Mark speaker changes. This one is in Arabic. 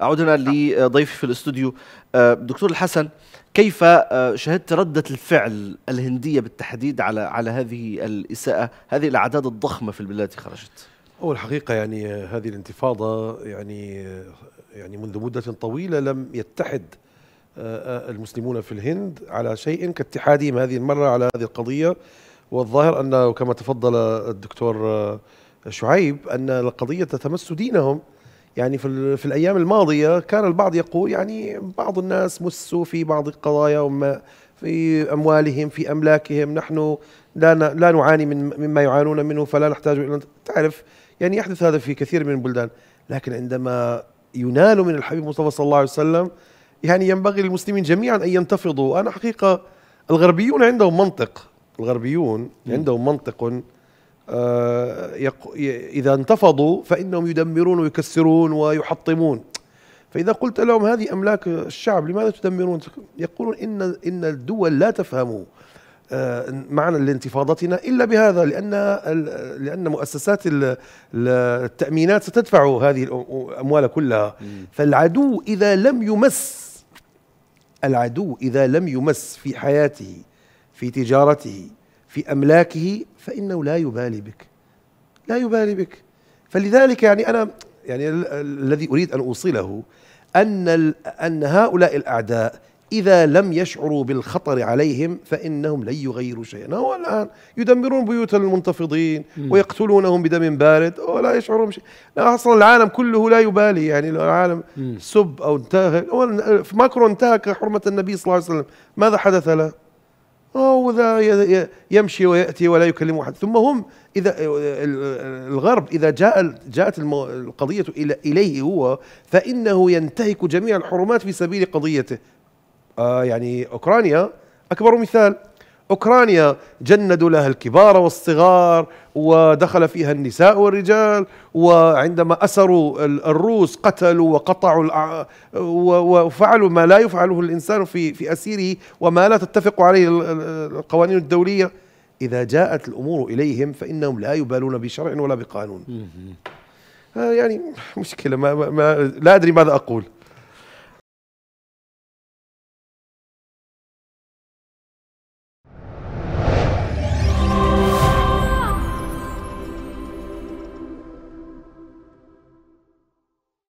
Speaker 1: عدنا لضيفي في الاستوديو آه، دكتور الحسن كيف آه، شهدت ردة الفعل الهندية بالتحديد على على هذه الإساءة هذه الأعداد الضخمة في البلاد التي خرجت هو الحقيقة يعني آه، هذه الانتفاضة يعني يعني منذ مدة طويلة لم يتحد المسلمون في الهند على شيء كاتحادهم هذه المرة على هذه القضية والظاهر أنه كما تفضل الدكتور شعيب أن القضية تمس دينهم يعني في, في الأيام الماضية كان البعض يقول يعني بعض الناس مسوا في بعض القضايا وما في أموالهم في أملاكهم نحن لا لا نعاني من مما يعانون منه فلا نحتاج إلى تعرف يعني يحدث هذا في كثير من البلدان لكن عندما ينال من الحبيب مصطفى صلى الله عليه وسلم يعني ينبغي للمسلمين جميعا أن ينتفضوا أنا حقيقة الغربيون عندهم منطق الغربيون عندهم منطق آه، إذا انتفضوا فإنهم يدمرون ويكسرون ويحطمون فإذا قلت لهم هذه أملاك الشعب لماذا تدمرون يقولون إن, إن الدول لا تفهم آه، معنى لانتفاضتنا إلا بهذا لأن, لأن مؤسسات التأمينات ستدفع هذه الأموال كلها فالعدو إذا لم يمس العدو إذا لم يمس في حياته في تجارته في املاكه فانه لا يبالي بك لا يبالي بك فلذلك يعني انا يعني الذي اريد ان اوصله ان ان هؤلاء الاعداء إذا لم يشعروا بالخطر عليهم فإنهم لن يغيروا شيئا هو الآن يدمرون بيوت المنتفضين ويقتلونهم بدم بارد ولا يشعرون لا أصلا العالم كله لا يبالي يعني العالم سب أو انتهك ماكرون انتهك حرمة النبي صلى الله عليه وسلم ماذا حدث له وذا يمشي وياتي ولا يكلم احد ثم هم اذا الغرب اذا جاء جاءت القضيه اليه هو فانه ينتهك جميع الحرمات في سبيل قضيته آه يعني اوكرانيا اكبر مثال أوكرانيا جندوا لها الكبار والصغار ودخل فيها النساء والرجال وعندما أسروا الروس قتلوا وقطعوا وفعلوا ما لا يفعله الإنسان في في أسيره وما لا تتفق عليه القوانين الدولية إذا جاءت الأمور إليهم فإنهم لا يبالون بشرع ولا بقانون آه، يعني مشكلة ما, ما لا أدري ماذا أقول